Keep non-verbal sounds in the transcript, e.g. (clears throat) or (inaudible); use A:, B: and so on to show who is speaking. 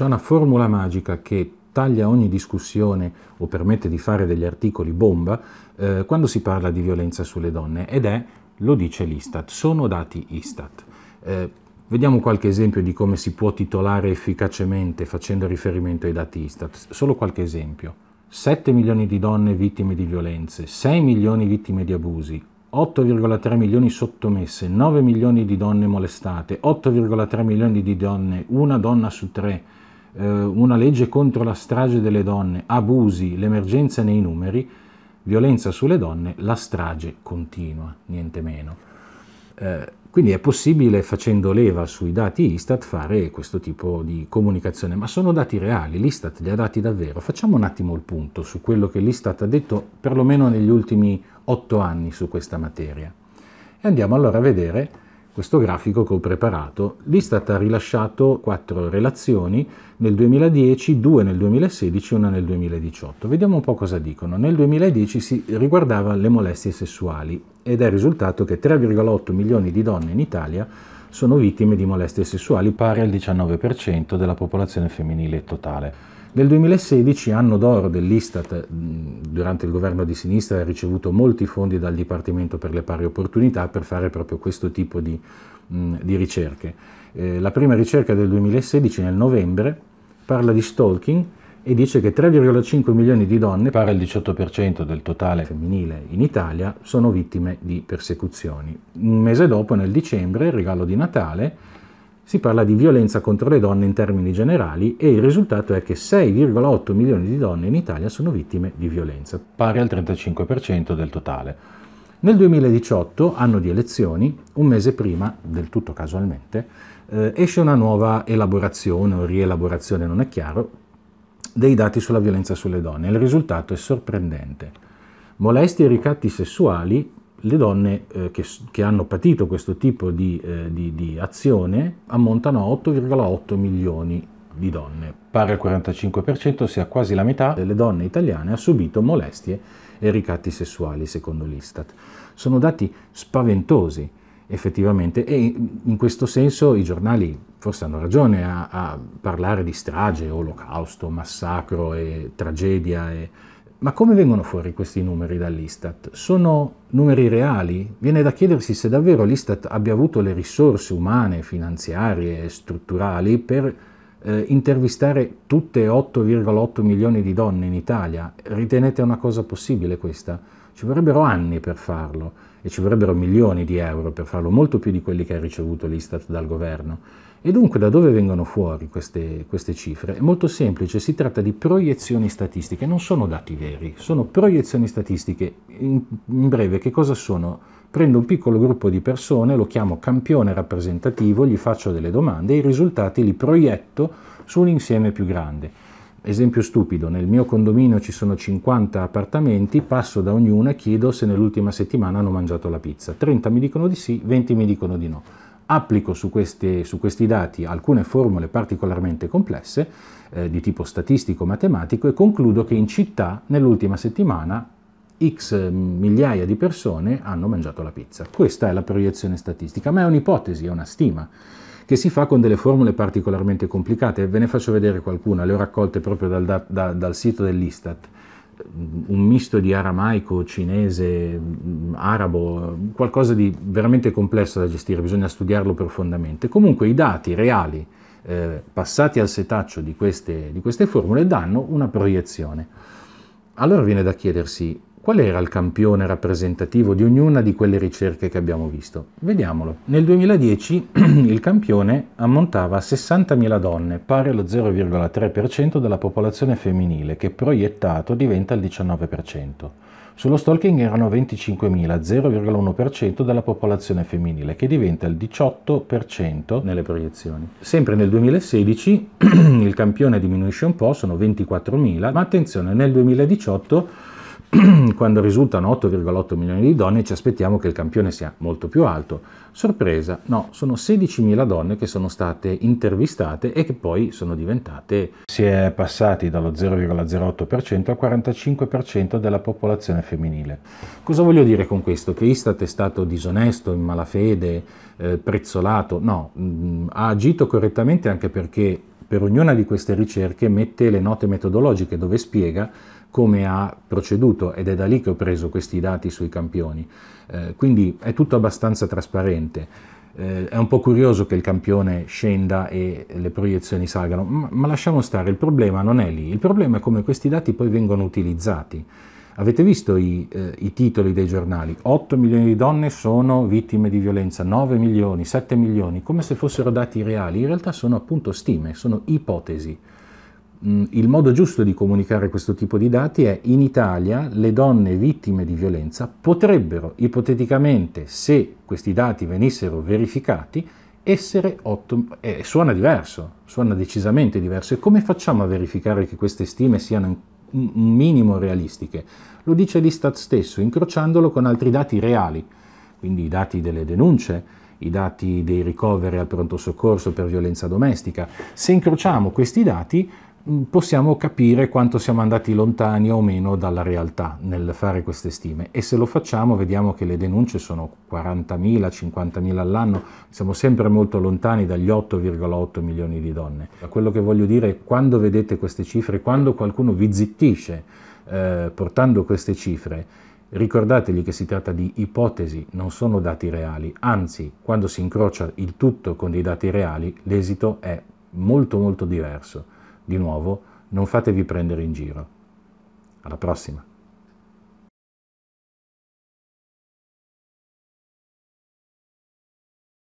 A: C'è una formula magica che taglia ogni discussione o permette di fare degli articoli bomba eh, quando si parla di violenza sulle donne ed è, lo dice l'Istat, sono dati Istat. Eh, Vediamo qualche esempio di come si può titolare efficacemente facendo riferimento ai dati Istat. Solo qualche esempio. 7 milioni di donne vittime di violenze, 6 milioni vittime di abusi, 8,3 milioni sottomesse, 9 milioni di donne molestate, 8,3 milioni di donne, una donna su tre eh, una legge contro la strage delle donne, abusi, l'emergenza nei numeri, violenza sulle donne, la strage continua, niente meno. Eh, quindi è possibile, facendo leva sui dati Istat, fare questo tipo di comunicazione, ma sono dati reali, l'Istat li ha dati davvero. Facciamo un attimo il punto su quello che l'Istat ha detto, perlomeno negli ultimi otto anni, su questa materia. E andiamo allora a vedere questo grafico che ho preparato. L'Istat ha rilasciato quattro relazioni nel 2010, due nel 2016 e una nel 2018. Vediamo un po' cosa dicono. Nel 2010 si riguardava le molestie sessuali ed è risultato che 3,8 milioni di donne in Italia sono vittime di molestie sessuali, pari al 19% della popolazione femminile totale. Nel 2016, anno d'oro dell'Istat, mm, durante il governo di sinistra ha ricevuto molti fondi dal Dipartimento per le pari opportunità per fare proprio questo tipo di, mm, di ricerche. Eh, la prima ricerca del 2016, nel novembre, parla di stalking e dice che 3,5 milioni di donne, pari al 18% del totale femminile in Italia, sono vittime di persecuzioni. Un mese dopo, nel dicembre, il regalo di Natale, si parla di violenza contro le donne in termini generali e il risultato è che 6,8 milioni di donne in Italia sono vittime di violenza, pari al 35% del totale. Nel 2018, anno di elezioni, un mese prima, del tutto casualmente, eh, esce una nuova elaborazione o rielaborazione, non è chiaro, dei dati sulla violenza sulle donne. Il risultato è sorprendente. Molestie e ricatti sessuali le donne eh, che, che, hanno patito questo tipo di, eh, di, di azione ammontano a 8,8 milioni di donne. Pari al 45%, ossia quasi la metà delle donne italiane ha subito molestie e ricatti sessuali, secondo l'Istat. Sono dati spaventosi, effettivamente, e in questo senso i giornali forse hanno ragione a, a parlare di strage, olocausto, massacro e tragedia e ma come vengono fuori questi numeri dall'Istat? Sono numeri reali? Viene da chiedersi se davvero l'Istat abbia avuto le risorse umane, finanziarie e strutturali per eh, intervistare tutte 8,8 milioni di donne in Italia. Ritenete una cosa possibile questa? Ci vorrebbero anni per farlo e ci vorrebbero milioni di euro per farlo, molto più di quelli che ha ricevuto l'Istat dal governo. E dunque da dove vengono fuori queste, queste cifre? È molto semplice, si tratta di proiezioni statistiche, non sono dati veri, sono proiezioni statistiche. In, in breve, che cosa sono? Prendo un piccolo gruppo di persone, lo chiamo campione rappresentativo, gli faccio delle domande e i risultati li proietto su un insieme più grande. Esempio stupido, nel mio condominio ci sono 50 appartamenti, passo da ognuno e chiedo se nell'ultima settimana hanno mangiato la pizza. 30 mi dicono di sì, 20 mi dicono di no. Applico su, queste, su questi dati alcune formule particolarmente complesse eh, di tipo statistico-matematico e concludo che in città nell'ultima settimana x mm, migliaia di persone hanno mangiato la pizza. Questa è la proiezione statistica, ma è un'ipotesi, è una stima che si fa con delle formule particolarmente complicate. Ve ne faccio vedere qualcuna, le ho raccolte proprio dal, da, dal sito dell'Istat. Un misto di aramaico, cinese, arabo, qualcosa di veramente complesso da gestire, bisogna studiarlo profondamente. Comunque i dati reali eh, passati al setaccio di queste, di queste formule danno una proiezione. Allora viene da chiedersi Qual era il campione rappresentativo di ognuna di quelle ricerche che abbiamo visto? Vediamolo. Nel 2010 (clears throat) il campione ammontava a 60.000 donne, pari allo 0,3% della popolazione femminile, che proiettato diventa il 19%. Sullo stalking erano 25.000, 0,1% della popolazione femminile, che diventa il 18% nelle proiezioni. Sempre nel 2016 (clears throat) il campione diminuisce un po', sono 24.000, ma attenzione, nel 2018 (clears throat) quando risultano 8,8 milioni di donne ci aspettiamo che il campione sia molto più alto. Sorpresa, no, sono 16.000 donne che sono state intervistate e che poi sono diventate... Si è passati dallo 0,08% al 45% della popolazione femminile. Cosa voglio dire con questo? Che Istat è stato disonesto, in malafede, eh, prezzolato? No, mh, mm, ha agito correttamente anche perché per ognuna di queste ricerche mette le note metodologiche dove spiega come ha proceduto ed è da lì che ho preso questi dati sui campioni. Eh, quindi è tutto abbastanza trasparente. Eh, è un po' curioso che il campione scenda e le proiezioni salgano, ma, ma lasciamo stare, il problema non è lì, il problema è come questi dati poi vengono utilizzati. Avete visto i, eh, i, titoli dei giornali? 8 milioni di donne sono vittime di violenza, 9 milioni, 7 milioni, come se fossero dati reali. In realtà sono appunto stime, sono ipotesi. Mm, il modo giusto di comunicare questo tipo di dati è in Italia le donne vittime di violenza potrebbero ipoteticamente, se questi dati venissero verificati, essere 8... eh, suona diverso, suona decisamente diverso. E come facciamo a verificare che queste stime siano un minimo realistiche? Lo dice l'Istat stesso, incrociandolo con altri dati reali, quindi i dati delle denunce, i dati dei ricoveri al pronto soccorso per violenza domestica. Se incrociamo questi dati Mm, possiamo capire quanto siamo andati lontani o meno dalla realtà nel fare queste stime e se lo facciamo vediamo che le denunce sono 40.000, 50.000 all'anno, siamo sempre molto lontani dagli 8,8 milioni di donne. Quello che voglio dire è quando vedete queste cifre, quando qualcuno vi zittisce eh, portando queste cifre, Ricordategli che si tratta di ipotesi, non sono dati reali, anzi, quando si incrocia il tutto con dei dati reali, l'esito è molto molto diverso. Di nuovo, non fatevi prendere in giro. Alla prossima!